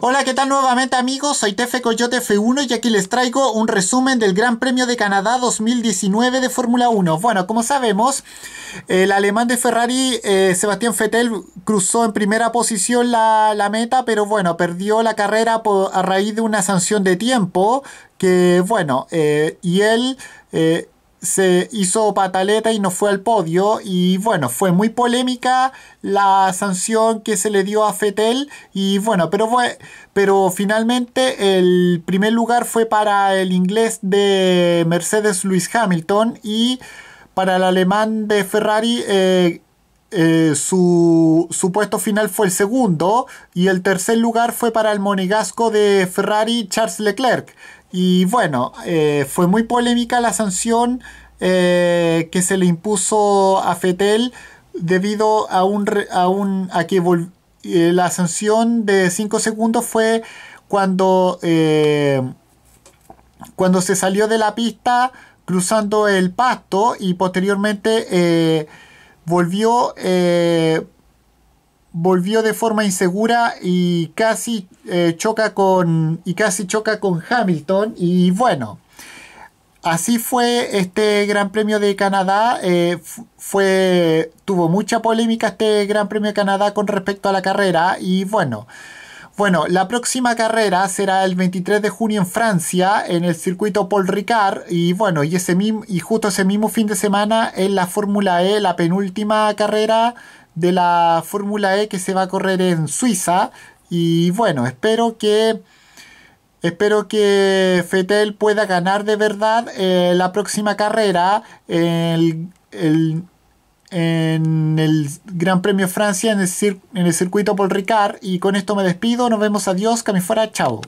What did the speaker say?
Hola, ¿qué tal nuevamente amigos? Soy Tefe Coyote F1 y aquí les traigo un resumen del Gran Premio de Canadá 2019 de Fórmula 1. Bueno, como sabemos, el alemán de Ferrari, eh, Sebastián Vettel, cruzó en primera posición la, meta, pero bueno, perdió la carrera por, a raíz de una sanción de tiempo que, bueno, eh, y él... Eh, se hizo pataleta y no fue al podio y bueno, fue muy polémica la sanción que se le dio a Fettel y bueno, pero fue pero finalmente el primer lugar fue para el inglés de Mercedes Lewis Hamilton y para el alemán de Ferrari eh, eh, su, su, puesto final fue el segundo y el tercer lugar fue para el monegasco de Ferrari Charles Leclerc. Y bueno, eh, fue muy polémica la sanción eh, que se le impuso a Fetel debido a un, a un que eh, la sanción de 5 segundos fue cuando cuando se salió de la pista cruzando el pasto y posteriormente volvió volvió de forma insegura y casi, eh, choca con, y casi choca con Hamilton. Y bueno, así fue este Gran Premio de Canadá. Eh, fue, tuvo mucha polémica este Gran Premio de Canadá con respecto a la carrera. Y bueno, bueno, la próxima carrera será el 23 de junio en Francia, en el circuito Paul Ricard. Y bueno, y, ese mismo, y justo ese mismo fin de semana en la Fórmula E, la penúltima carrera de la Fórmula E que se va a correr en Suiza. Y bueno, espero que... Espero que Fetel pueda ganar de verdad eh, la próxima carrera en el Gran Premio Francia en el, circuito Paul Ricard. Y con esto me despido. Nos vemos. Adiós. me fuera. Chao.